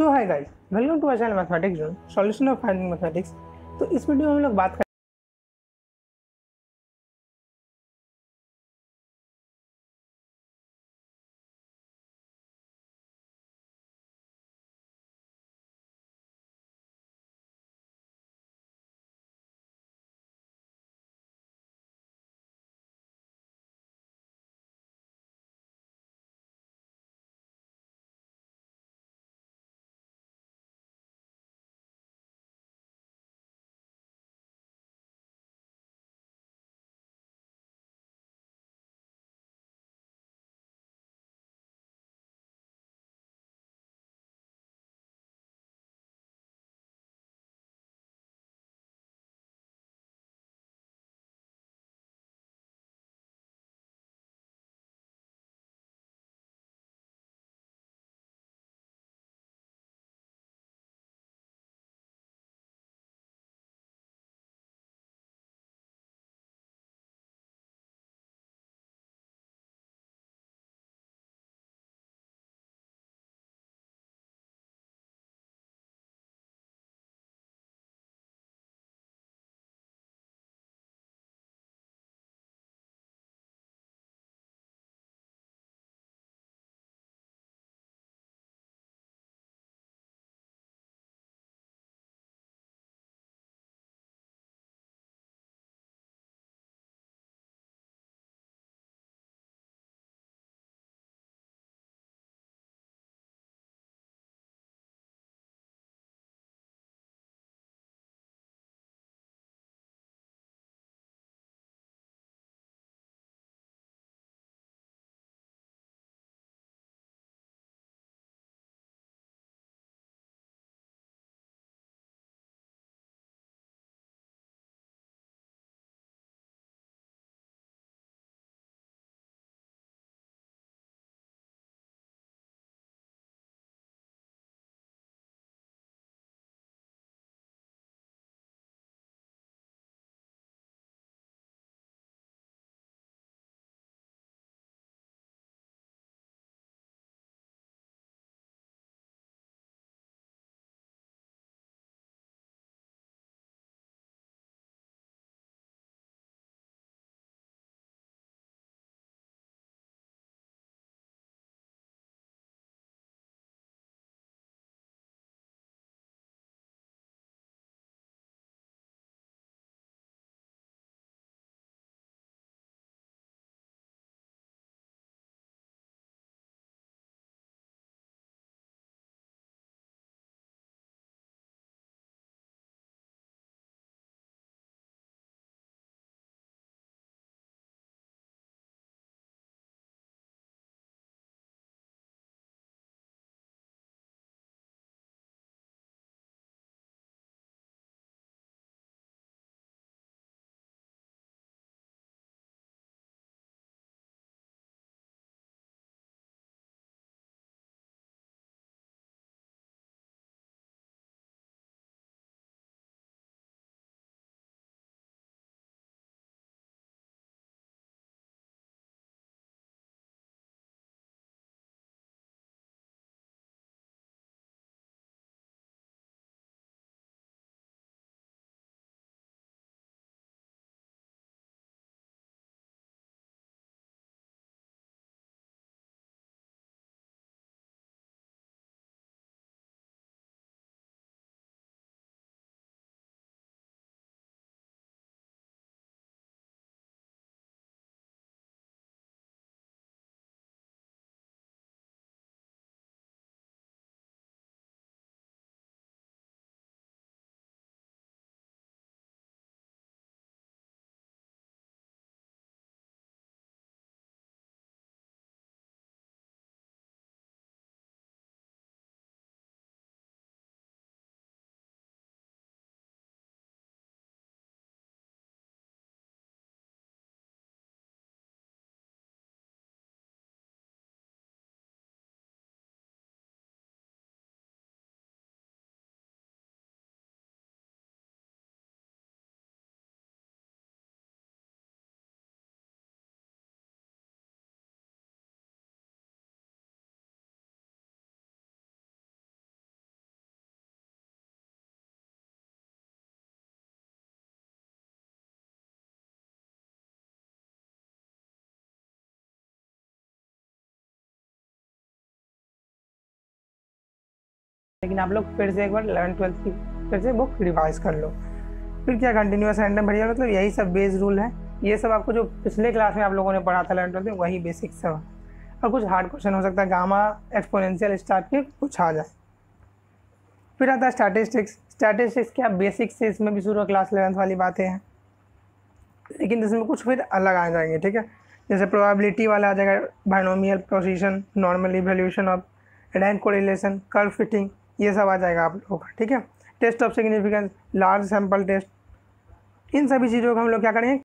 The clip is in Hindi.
so hi guys welcome to channel mathematics zone solution of final mathematics तो इस वीडियो में हम लोग बात लेकिन आप लोग फिर से एक बार इलेवन ट्वेल्थ की फिर से बुक रिवाइज कर लो फिर क्या कंटिन्यूस रैंडम भरिया मतलब यही सब बेस रूल है ये सब आपको जो पिछले क्लास में आप लोगों ने पढ़ा था इलेवन ट्वेल्थ में वही बेसिक सब और कुछ हार्ड क्वेश्चन हो सकता है गामा एक्सपोनेंशियल स्टार्ट के कुछ आ जाए फिर आता है स्टैटिस्टिक्स स्टैटिस्टिक्स क्या बेसिक से इसमें भी शुरू क्लास इलेवंथ वाली बातें हैं लेकिन इसमें कुछ फिर अलग आ जाएंगे ठीक है जैसे प्रोबेबिलिटी वाला आ जाएगा बाइनोमियल प्रोसीजन normal evolution of rank correlation curve fitting ये सब आ जाएगा आप लोगों का ठीक है test of significance large sample test इन सभी चीज़ों को हम लोग क्या करेंगे